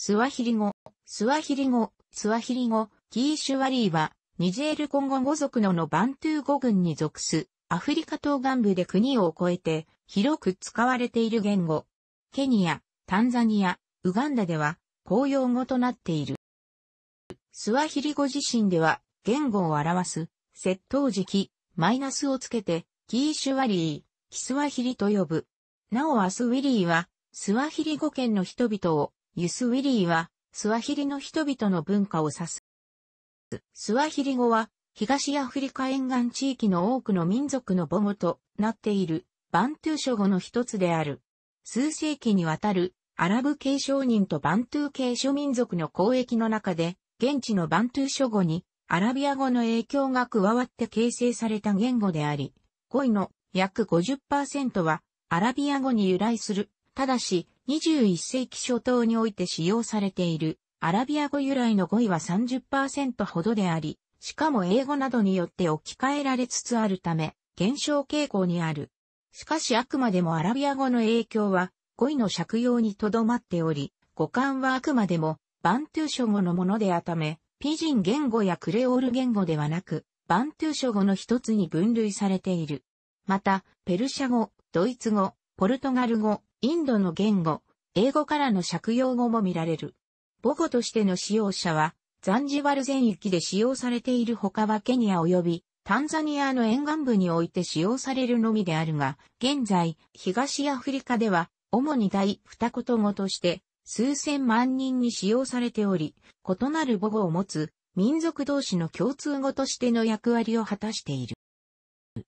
スワヒリ語、スワヒリ語、スワヒリ語、キーシュワリーは、ニジェールコンゴ語族ののバントゥー語群に属す、アフリカ東岸部で国を越えて、広く使われている言語。ケニア、タンザニア、ウガンダでは、公用語となっている。スワヒリ語自身では、言語を表す、窃盗時期、マイナスをつけて、キーシュワリー、キスワヒリと呼ぶ。なおアスウィリーは、スワヒリ語圏の人々を、ユスウィリーは、スワヒリの人々の文化を指す。スワヒリ語は、東アフリカ沿岸地域の多くの民族の母語となっている、バントゥー諸語の一つである。数世紀にわたる、アラブ系商人とバントゥー系諸民族の交易の中で、現地のバントゥー諸語に、アラビア語の影響が加わって形成された言語であり、語彙の約50%は、アラビア語に由来するただし、21世紀初頭において使用されているアラビア語由来の語彙は30%ほどであり、しかも英語などによって置き換えられつつあるため、減少傾向にある。しかしあくまでもアラビア語の影響は語彙の借用にとどまっており、語感はあくまでもバントゥー書語のものであため、ピジン言語やクレオール言語ではなく、バントゥー諸語の一つに分類されている。また、ペルシャ語、ドイツ語、ポルトガル語、インドの言語、英語からの借用語も見られる。母語としての使用者は、ザンジバル全域で使用されている他はケニア及びタンザニアの沿岸部において使用されるのみであるが、現在、東アフリカでは、主に第二言語として、数千万人に使用されており、異なる母語を持つ、民族同士の共通語としての役割を果たしている。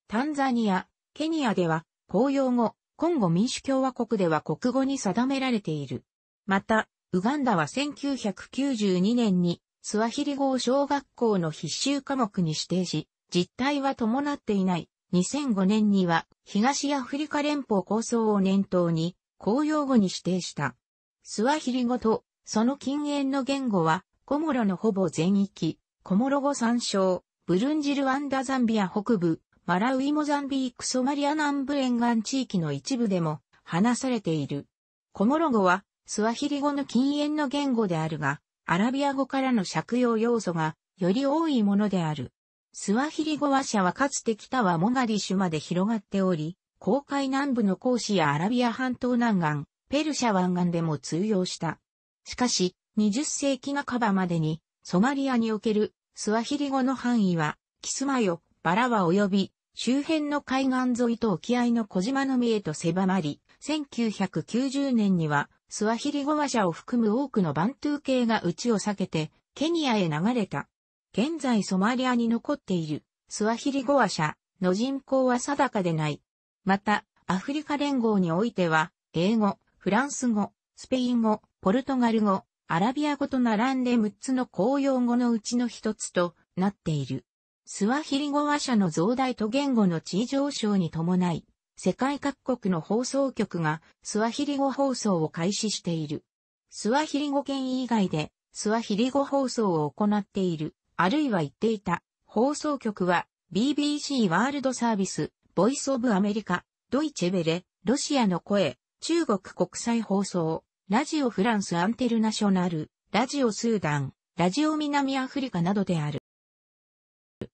タンザニア、ケニアでは、公用語、今後民主共和国では国語に定められている。また、ウガンダは1992年にスワヒリ語を小学校の必修科目に指定し、実態は伴っていない。2005年には東アフリカ連邦構想を念頭に公用語に指定した。スワヒリ語とその近縁の言語はコモロのほぼ全域、コモロ語参照、ブルンジルアンダザンビア北部、マラウイモザンビークソマリア南部沿岸地域の一部でも話されている。コモロ語はスワヒリ語の禁煙の言語であるが、アラビア語からの借用要素がより多いものである。スワヒリ語話者はかつて北はモガディシュまで広がっており、公海南部の講師やアラビア半島南岸、ペルシャ湾岸でも通用した。しかし、20世紀半ばまでに、ソマリアにおけるスワヒリ語の範囲は、キスマヨ、バラワ及び周辺の海岸沿いと沖合の小島のみへと狭まり、1990年には、スワヒリ語シャを含む多くのバントゥー系がうちを避けて、ケニアへ流れた。現在ソマリアに残っている、スワヒリ語シャの人口は定かでない。また、アフリカ連合においては、英語、フランス語、スペイン語、ポルトガル語、アラビア語と並んで6つの公用語のうちの1つとなっている。スワヒリ語話者の増大と言語の地位上昇に伴い、世界各国の放送局がスワヒリ語放送を開始している。スワヒリ語圏以外でスワヒリ語放送を行っている、あるいは言っていた放送局は BBC ワールドサービス、ボイスオブアメリカ、ドイチェベレ、ロシアの声、中国国際放送、ラジオフランスアンテルナショナル、ラジオスーダン、ラジオ南アフリカなどである。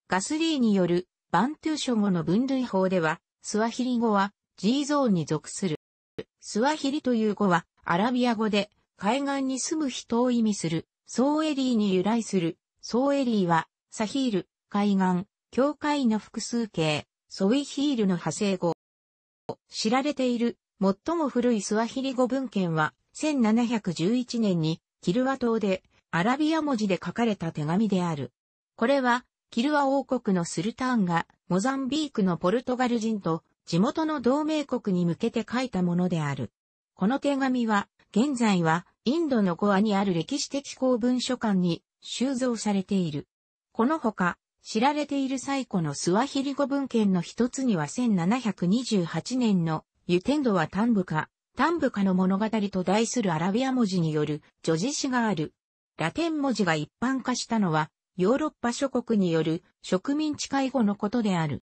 ガスリーによるバントゥー諸語の分類法では、スワヒリ語は G ゾーンに属する。スワヒリという語はアラビア語で海岸に住む人を意味する、ソーエリーに由来する。ソーエリーはサヒール、海岸、境界の複数形、ソイヒールの派生語。知られている最も古いスワヒリ語文献は1711年にキルワ島でアラビア文字で書かれた手紙である。これはキルア王国のスルターンが、モザンビークのポルトガル人と、地元の同盟国に向けて書いたものである。この手紙は、現在は、インドのゴアにある歴史的公文書館に収蔵されている。このほか、知られている最古のスワヒリ語文献の一つには1728年のユテンドはタンブカ、タンブカの物語と題するアラビア文字による叙事詩がある。ラテン文字が一般化したのはヨーロッパ諸国による植民地介護のことである。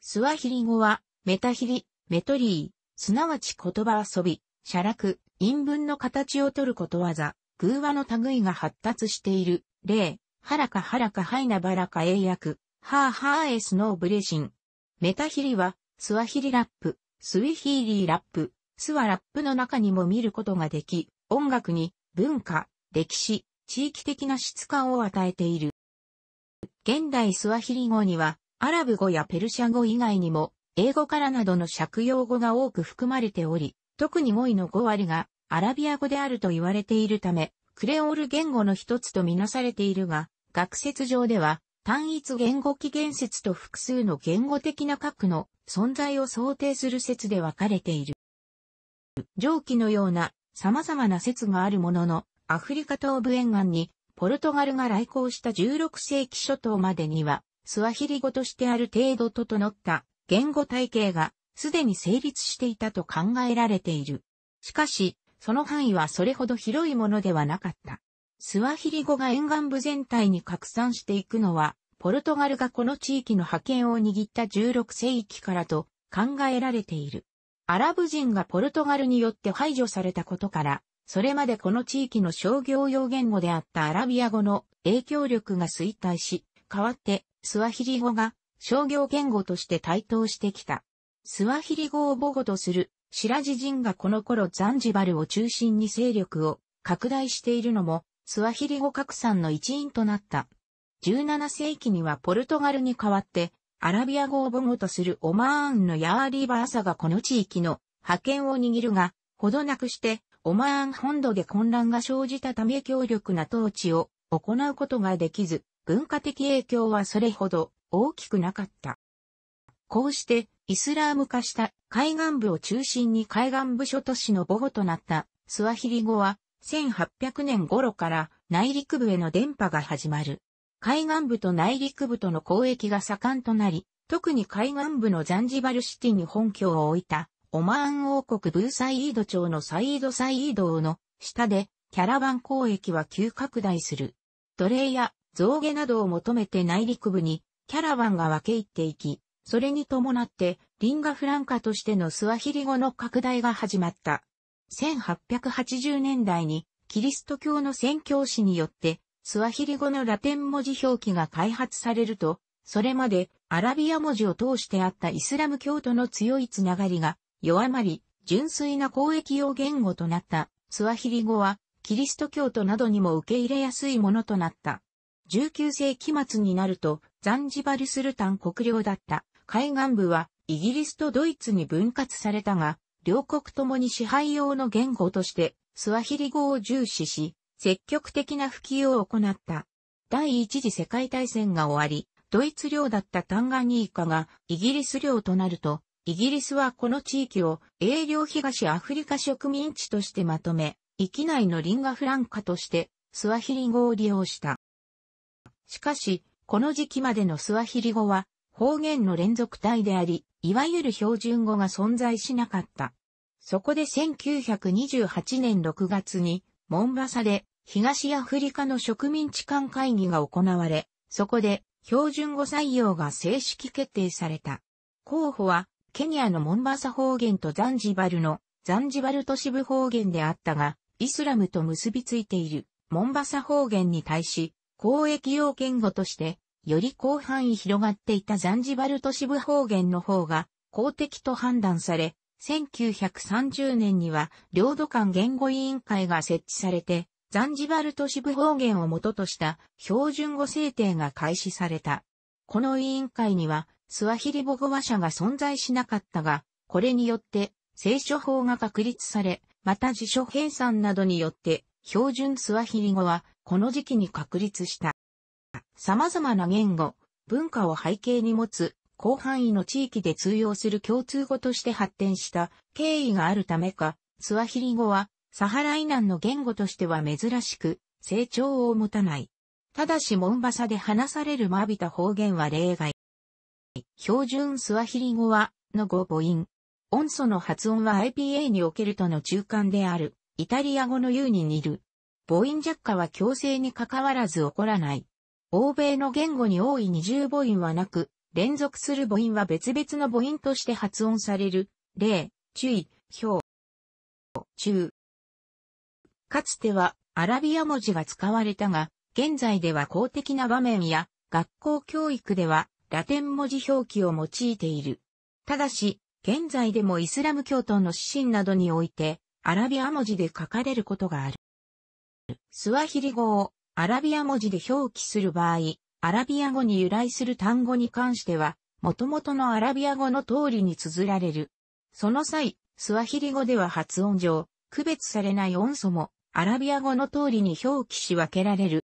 スワヒリ語は、メタヒリ、メトリー、すなわち言葉遊び、写楽、陰文の形を取ることわざ、偶話の類が発達している、例、ハラカハラカハイナバラカ英訳、ハーハーエスノーブレシン。メタヒリは、スワヒリラップ、スウィヒーリーラップ、スワラップの中にも見ることができ、音楽に、文化、歴史、地域的な質感を与えている。現代スワヒリ語には、アラブ語やペルシャ語以外にも、英語からなどの借用語が多く含まれており、特に語彙の5割がアラビア語であると言われているため、クレオール言語の一つとみなされているが、学説上では、単一言語起源説と複数の言語的な核の存在を想定する説で分かれている。上記のような様々な説があるものの、アフリカ東部沿岸にポルトガルが来航した16世紀初頭までには、スワヒリ語としてある程度整った言語体系がすでに成立していたと考えられている。しかし、その範囲はそれほど広いものではなかった。スワヒリ語が沿岸部全体に拡散していくのは、ポルトガルがこの地域の覇権を握った16世紀からと考えられている。アラブ人がポルトガルによって排除されたことから、それまでこの地域の商業用言語であったアラビア語の影響力が衰退し、代わってスワヒリ語が商業言語として台頭してきた。スワヒリ語を母語とするシラジ人がこの頃ザンジバルを中心に勢力を拡大しているのもスワヒリ語拡散の一因となった。17世紀にはポルトガルに代わってアラビア語を母語とするオマーンのヤーリーバーサがこの地域の覇権を握るが、ほどなくしてオマーン本土で混乱が生じたため強力な統治を行うことができず、文化的影響はそれほど大きくなかった。こうして、イスラーム化した海岸部を中心に海岸部諸都市の母語となったスワヒリ語は1800年頃から内陸部への電波が始まる。海岸部と内陸部との交易が盛んとなり、特に海岸部のザンジバルシティに本拠を置いたオマーン王国ブーサイード町のサイードサイードの下でキャラバン交易は急拡大する。奴隷や象牙などを求めて内陸部にキャラバンが分け入っていき、それに伴ってリンガフランカとしてのスワヒリ語の拡大が始まった。1880年代にキリスト教の宣教師によってスワヒリ語のラテン文字表記が開発されると、それまでアラビア文字を通してあったイスラム教徒の強いつながりが弱まり、純粋な交易用言語となった、スワヒリ語は、キリスト教徒などにも受け入れやすいものとなった。19世紀末になると、ザンジバルスルタン国領だった海岸部は、イギリスとドイツに分割されたが、両国ともに支配用の言語として、スワヒリ語を重視し、積極的な普及を行った。第一次世界大戦が終わり、ドイツ領だったタンガニーカがイギリス領となると、イギリスはこの地域を英領東アフリカ植民地としてまとめ、域内のリンガフランカとしてスワヒリ語を利用した。しかし、この時期までのスワヒリ語は方言の連続体であり、いわゆる標準語が存在しなかった。そこで1928年6月に、モンバサで東アフリカの植民地間会議が行われ、そこで標準語採用が正式決定された。候補はケニアのモンバサ方言とザンジバルのザンジバル都市部方言であったが、イスラムと結びついているモンバサ方言に対し、公益用言語として、より広範囲広がっていたザンジバル都市部方言の方が公的と判断され、1930年には領土間言語委員会が設置されて、ザンジバル都市部方言を元とした標準語制定が開始された。この委員会にはスワヒリ母語話者が存在しなかったが、これによって聖書法が確立され、また辞書編纂などによって標準スワヒリ語はこの時期に確立した。様々な言語、文化を背景に持つ広範囲の地域で通用する共通語として発展した経緯があるためか、スワヒリ語はサハラナ南の言語としては珍しく成長を持たない。ただしモンバサで話されるマビタ方言は例外。標準スワヒリ語は、の語母音。音素の発音は IPA におけるとの中間である、イタリア語の U に似る。母音弱化は強制に関わらず起こらない。欧米の言語に多い二重母音はなく、連続する母音は別々の母音として発音される。例、注意、表、中。かつては、アラビア文字が使われたが、現在では公的な場面や、学校教育では、ラテン文字表記を用いている。ただし、現在でもイスラム教徒の指針などにおいて、アラビア文字で書かれることがある。スワヒリ語をアラビア文字で表記する場合、アラビア語に由来する単語に関しては、元々のアラビア語の通りに綴られる。その際、スワヒリ語では発音上、区別されない音素もアラビア語の通りに表記し分けられる。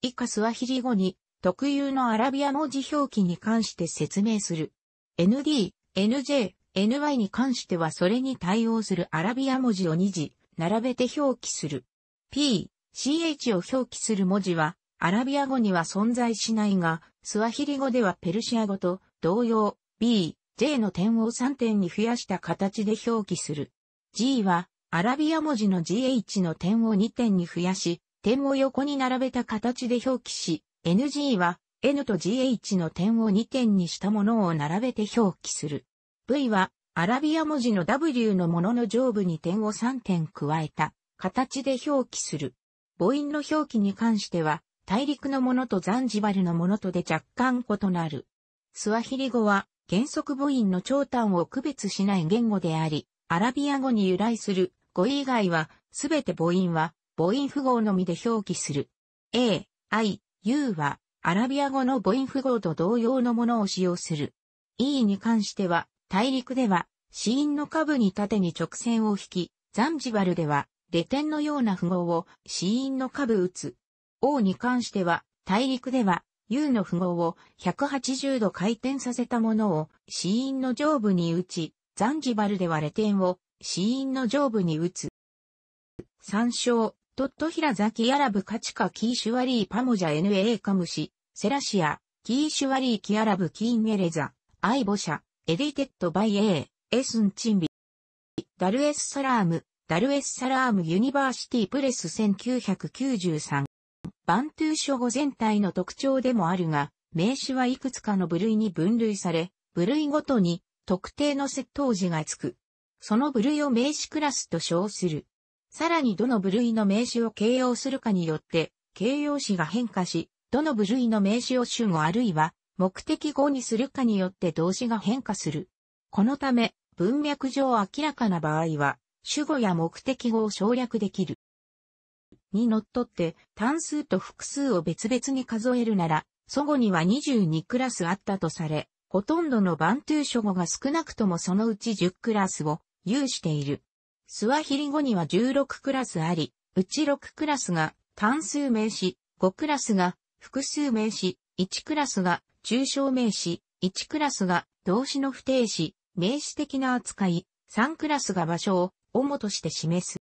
以下スワヒリ語に特有のアラビア文字表記に関して説明する。ND、NJ、NY に関してはそれに対応するアラビア文字を2字、並べて表記する。P、CH を表記する文字は、アラビア語には存在しないが、スワヒリ語ではペルシア語と同様、B、J の点を3点に増やした形で表記する。G は、アラビア文字の GH の点を2点に増やし、点を横に並べた形で表記し、NG は N と GH の点を2点にしたものを並べて表記する。V はアラビア文字の W のものの上部に点を3点加えた形で表記する。母音の表記に関しては大陸のものとザンジバルのものとで若干異なる。スワヒリ語は原則母音の長短を区別しない言語であり、アラビア語に由来する語以外はすべて母音は母音符号のみで表記する。A, I, U は、アラビア語の母音符号と同様のものを使用する。E に関しては、大陸では、死因の下部に縦に直線を引き、ザンジバルでは、レテンのような符号を死因の下部打つ。O に関しては、大陸では、U の符号を180度回転させたものを死因の上部に打ち、ザンジバルではレテンを死因の上部に打つ。参照、トットヒラザキアラブカチカキーシュワリーパモジャ NA カムシ、セラシア、キーシュワリーキアラブキーンエレザ、アイボシャ、エディテッドバイ A、エスンチンビ。ダルエスサラーム、ダルエスサラームユニバーシティプレス1993。バントゥー書語全体の特徴でもあるが、名詞はいくつかの部類に分類され、部類ごとに特定の窃盗時がつく。その部類を名詞クラスと称する。さらにどの部類の名詞を形容するかによって、形容詞が変化し、どの部類の名詞を主語あるいは目的語にするかによって動詞が変化する。このため、文脈上明らかな場合は、主語や目的語を省略できる。にのっとって、単数と複数を別々に数えるなら、祖語には22クラスあったとされ、ほとんどのバントゥー諸語が少なくともそのうち10クラスを有している。スワヒリ語には16クラスあり、うち6クラスが単数名詞、5クラスが複数名詞、1クラスが抽象名詞、1クラスが動詞の不定詞、名詞的な扱い、3クラスが場所を主として示す。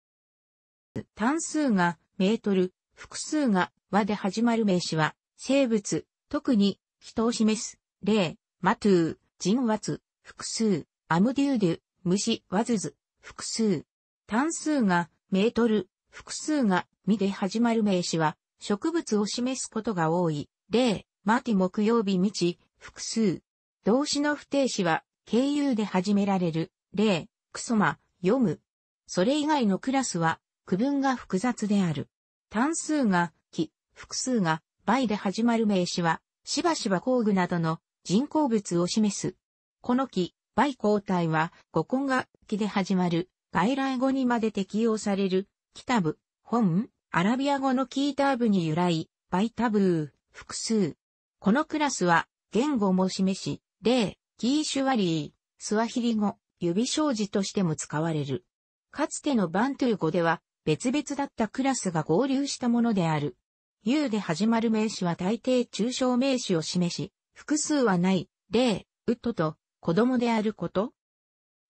単数がメートル、複数が和で始まる名詞は、生物、特に人を示す、例、マトゥー、人ワツ、複数、アムデューデュ、虫、ワズズ、複数、単数がメートル、複数がみで始まる名詞は、植物を示すことが多い。例、マティ木曜日未知、複数。動詞の不定詞は、経由で始められる。例、クソマ、読む。それ以外のクラスは、区分が複雑である。単数が、き、複数が、倍で始まる名詞は、しばしば工具などの人工物を示す。この木、倍交代は、語根が、木で始まる、外来語にまで適用される、キタブ、本、アラビア語のキーターブに由来、バイタブー、複数。このクラスは、言語も示し、例、キーシュワリー、スワヒリ語、指障子としても使われる。かつてのバントゥー語では、別々だったクラスが合流したものである。U で始まる名詞は大抵抽象名詞を示し、複数はない、例、ウッドと、子供であること。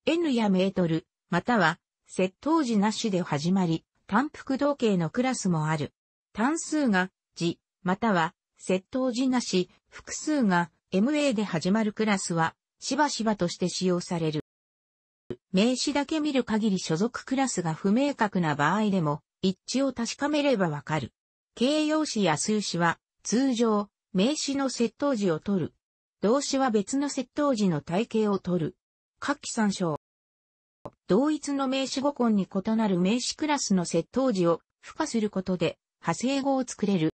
N やメートル、または、窃盗時なしで始まり、単複同型のクラスもある。単数が、字、または、窃盗時なし、複数が、MA で始まるクラスは、しばしばとして使用される。名詞だけ見る限り所属クラスが不明確な場合でも、一致を確かめればわかる。形容詞や数詞は、通常、名詞の窃盗時を取る。動詞は別の窃盗時の体系を取る。下記参照。同一の名詞語根に異なる名詞クラスの接頭時を付加することで派生語を作れる。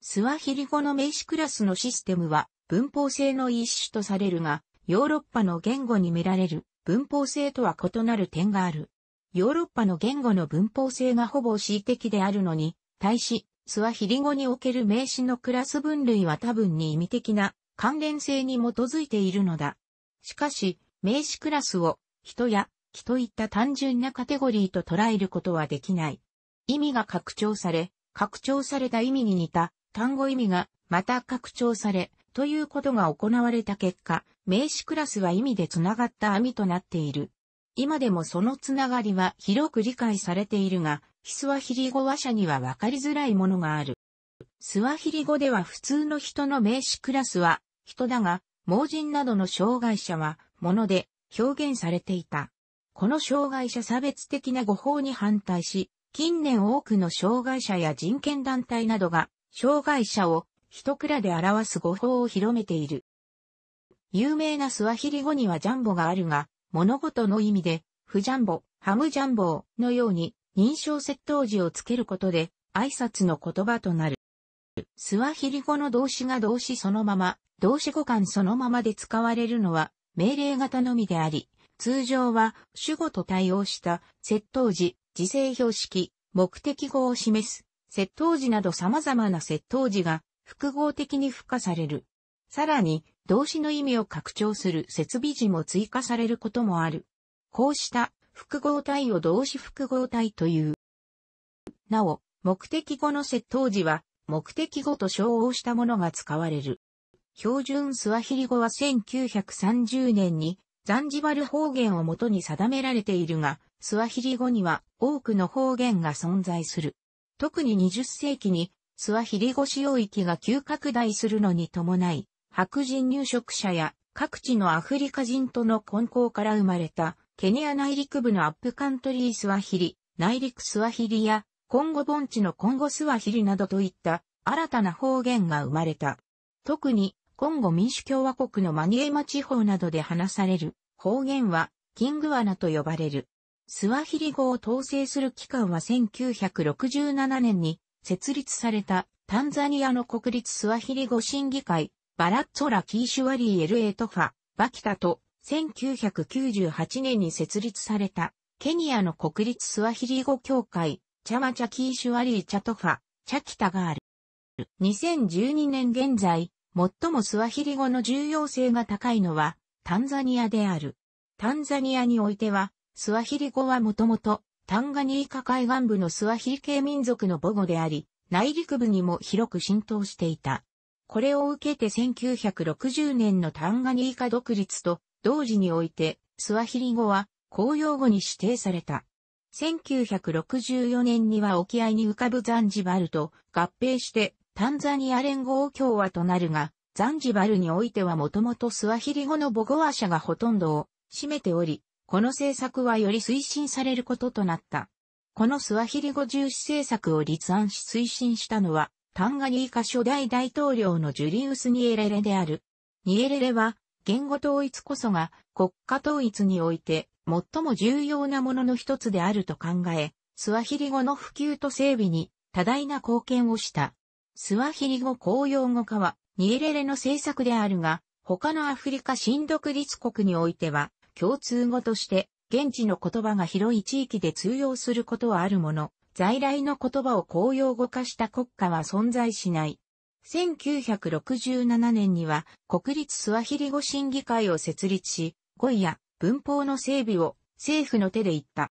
スワヒリ語の名詞クラスのシステムは文法性の一種とされるが、ヨーロッパの言語に見られる文法性とは異なる点がある。ヨーロッパの言語の文法性がほぼ恣意的であるのに、対し、スワヒリ語における名詞のクラス分類は多分に意味的な関連性に基づいているのだ。しかし、名詞クラスを人や気といった単純なカテゴリーと捉えることはできない。意味が拡張され、拡張された意味に似た単語意味がまた拡張され、ということが行われた結果、名詞クラスは意味でつながった網となっている。今でもそのつながりは広く理解されているが、ヒスワヒリ語話者にはわかりづらいものがある。スワヒリ語では普通の人の名詞クラスは人だが、盲人などの障害者は物で表現されていた。この障害者差別的な誤報に反対し、近年多くの障害者や人権団体などが、障害者を一蔵で表す語法を広めている。有名なスワヒリ語にはジャンボがあるが、物事の意味で、フジャンボ、ハムジャンボのように、認証窃盗時をつけることで、挨拶の言葉となる。スワヒリ語の動詞が動詞そのまま、動詞語感そのままで使われるのは、命令型のみであり、通常は主語と対応した窃盗時、時制標識、目的語を示す、窃盗時など様々な窃盗時が複合的に付加される。さらに、動詞の意味を拡張する設備時も追加されることもある。こうした複合体を動詞複合体という。なお、目的語の窃盗時は、目的語と称号したものが使われる。標準スワヒリ語は1930年にザンジバル方言をもとに定められているが、スワヒリ語には多くの方言が存在する。特に20世紀にスワヒリ語使用域が急拡大するのに伴い、白人入植者や各地のアフリカ人との混交から生まれた、ケニア内陸部のアップカントリースワヒリ、内陸スワヒリや、コンゴ盆地のコンゴスワヒリなどといった新たな方言が生まれた。特にコンゴ民主共和国のマニエマ地方などで話される方言はキングアナと呼ばれる。スワヒリ語を統制する機関は1967年に設立されたタンザニアの国立スワヒリ語審議会バラッツォラ・キーシュワリー・エル・エートファ、バキタと1998年に設立されたケニアの国立スワヒリ語協会チャマチャ・キーシュワリー・チャトファ、チャキタがある。2012年現在、最もスワヒリ語の重要性が高いのは、タンザニアである。タンザニアにおいては、スワヒリ語はもともと、タンガニーカ海岸部のスワヒリ系民族の母語であり、内陸部にも広く浸透していた。これを受けて1960年のタンガニーカ独立と同時において、スワヒリ語は公用語に指定された。1964年には沖合に浮かぶザンジバルと合併してタンザニア連合共和となるが、ザンジバルにおいてはもともとスワヒリ語の母語話者がほとんどを占めており、この政策はより推進されることとなった。このスワヒリ語重視政策を立案し推進したのは、タンガニーカ初代大統領のジュリウス・ニエレレである。ニエレレは、言語統一こそが国家統一において最も重要なものの一つであると考え、スワヒリ語の普及と整備に多大な貢献をした。スワヒリ語公用語化は、ニエレレの政策であるが、他のアフリカ新独立国においては、共通語として、現地の言葉が広い地域で通用することはあるもの、在来の言葉を公用語化した国家は存在しない。1967年には国立スワヒリ語審議会を設立し、語彙や文法の整備を政府の手で言った。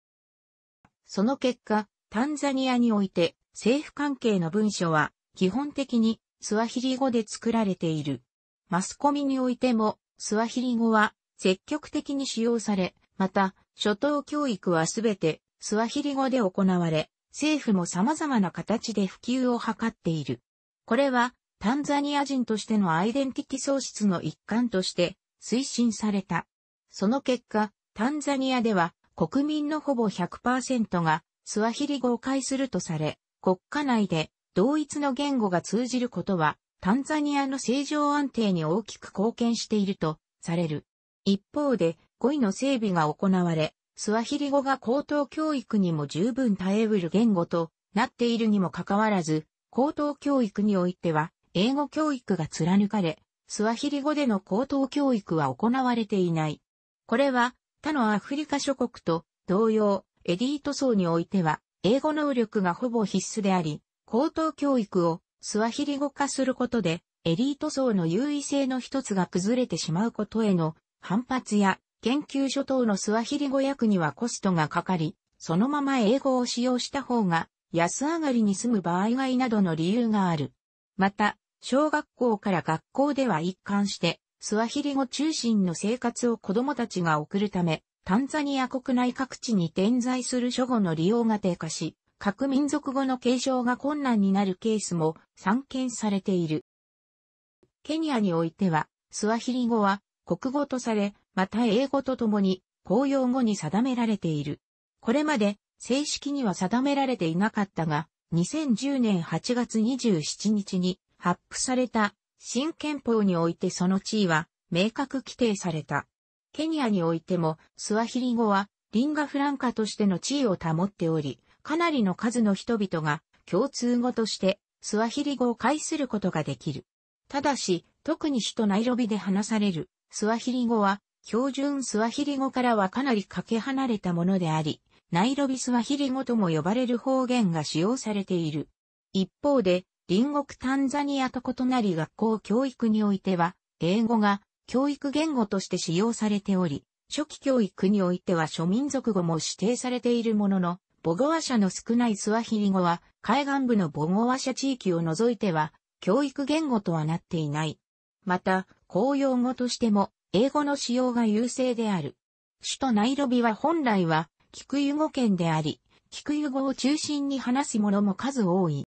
その結果、タンザニアにおいて政府関係の文書は基本的にスワヒリ語で作られている。マスコミにおいても、スワヒリ語は積極的に使用され、また、初等教育はすべてスワヒリ語で行われ、政府も様々な形で普及を図っている。これは、タンザニア人としてのアイデンティティ喪失の一環として推進された。その結果、タンザニアでは国民のほぼ100%がスワヒリ語を介するとされ、国家内で同一の言語が通じることは、タンザニアの正常安定に大きく貢献しているとされる。一方で、語彙の整備が行われ、スワヒリ語が高等教育にも十分耐えうる言語となっているにもかかわらず、高等教育においては、英語教育が貫かれ、スワヒリ語での高等教育は行われていない。これは、他のアフリカ諸国と同様、エリート層においては、英語能力がほぼ必須であり、高等教育をスワヒリ語化することで、エリート層の優位性の一つが崩れてしまうことへの反発や研究所等のスワヒリ語訳にはコストがかかり、そのまま英語を使用した方が安上がりに済む場合がいなどの理由がある。また、小学校から学校では一貫して、スワヒリ語中心の生活を子供たちが送るため、タンザニア国内各地に点在する書語の利用が低下し、各民族語の継承が困難になるケースも散見されている。ケニアにおいては、スワヒリ語は国語とされ、また英語とともに公用語に定められている。これまで正式には定められていなかったが、2010年8月27日に発布された新憲法においてその地位は明確規定された。ケニアにおいてもスワヒリ語はリンガフランカとしての地位を保っており、かなりの数の人々が共通語としてスワヒリ語を介することができる。ただし、特に首都ナイロビで話されるスワヒリ語は標準スワヒリ語からはかなりかけ離れたものであり、ナイロビスワヒリ語とも呼ばれる方言が使用されている。一方で、隣国タンザニアと異なり学校教育においては、英語が教育言語として使用されており、初期教育においては諸民族語も指定されているものの、ボゴワ社の少ないスワヒリ語は、海岸部のボゴワ社地域を除いては、教育言語とはなっていない。また、公用語としても、英語の使用が優勢である。首都ナイロビは本来は、キクユ語圏であり、キクユ語を中心に話すものも数多い。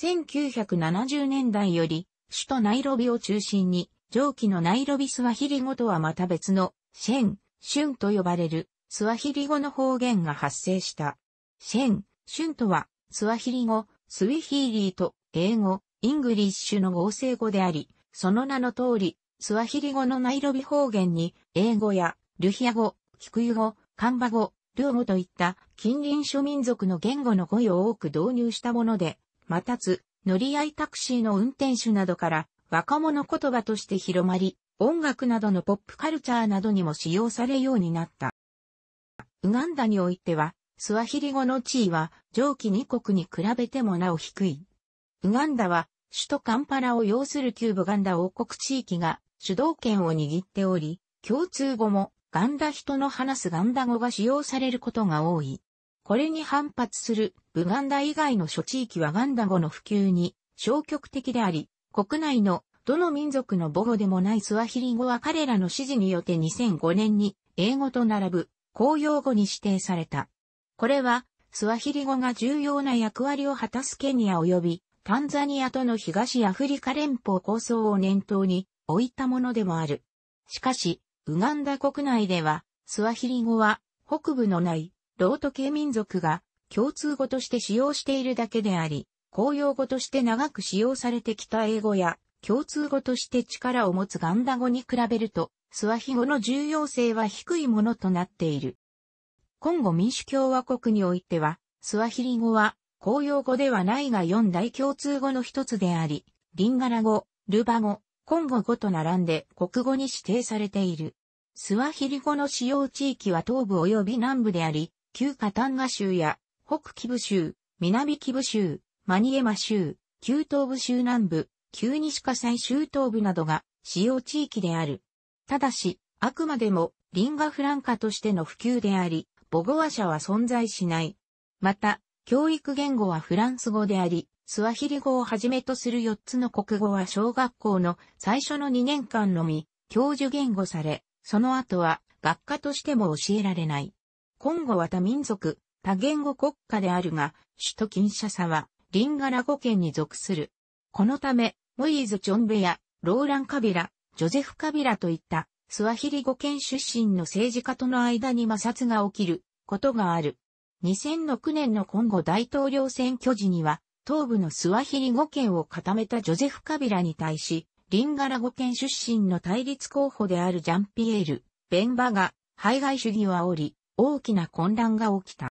1970年代より、首都ナイロビを中心に、上記のナイロビスワヒリ語とはまた別の、シェン、シュンと呼ばれるスワヒリ語の方言が発生した。シェン、シュンとは、スワヒリ語、スウィヒーリーと、英語、イングリッシュの合成語であり、その名の通り、スワヒリ語のナイロビ方言に、英語や、ルヒア語、キクユ語、カンバ語、ルオ語といった近隣諸民族の言語の語彙を多く導入したもので、またつ、乗り合いタクシーの運転手などから若者言葉として広まり、音楽などのポップカルチャーなどにも使用されようになった。ウガンダにおいては、スワヒリ語の地位は上記2国に比べてもなお低い。ウガンダは首都カンパラを要する旧ブガンダ王国地域が主導権を握っており、共通語もガンダ人の話すガンダ語が使用されることが多い。これに反発するブガンダ以外の諸地域はガンダ語の普及に消極的であり、国内のどの民族の母語でもないスワヒリ語は彼らの指示によって2005年に英語と並ぶ公用語に指定された。これは、スワヒリ語が重要な役割を果たすケニア及び、タンザニアとの東アフリカ連邦構想を念頭に置いたものでもある。しかし、ウガンダ国内では、スワヒリ語は、北部のない、ロート系民族が、共通語として使用しているだけであり、公用語として長く使用されてきた英語や、共通語として力を持つガンダ語に比べると、スワヒ語の重要性は低いものとなっている。今後民主共和国においては、スワヒリ語は公用語ではないが四大共通語の一つであり、リンガラ語、ルバ語、コンゴ語と並んで国語に指定されている。スワヒリ語の使用地域は東部及び南部であり、旧カタンガ州や北キブ州、南キブ州、マニエマ州、旧東部州南部、旧西サイ州東部などが使用地域である。ただし、あくまでもリンガフランカとしての普及であり、母語話者は存在しない。また、教育言語はフランス語であり、スワヒリ語をはじめとする4つの国語は小学校の最初の2年間のみ、教授言語され、その後は学科としても教えられない。今後は多民族、多言語国家であるが、首都キンシャサは、リンガラ語圏に属する。このため、モイーズ・チョンベや、ローラン・カビラ、ジョゼフ・カビラといったスワヒリ語圏出身の政治家との間に摩擦が起きることがある。2006年の今後大統領選挙時には、東部のスワヒリ語圏を固めたジョゼフ・カビラに対し、リンガラ語圏出身の対立候補であるジャンピエール・ベンバが、排外主義を煽り、大きな混乱が起きた。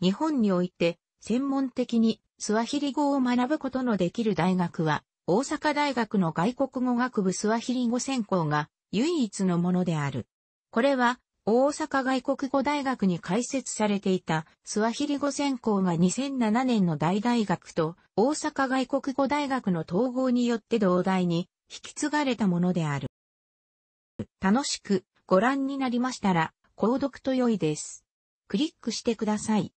日本において、専門的にスワヒリ語を学ぶことのできる大学は、大阪大学の外国語学部スワヒリ語専攻が唯一のものである。これは、大阪外国語大学に開設されていたスワヒリ語専攻が2007年の大大学と大阪外国語大学の統合によって同大に引き継がれたものである。楽しくご覧になりましたら、購読と良いです。クリックしてください。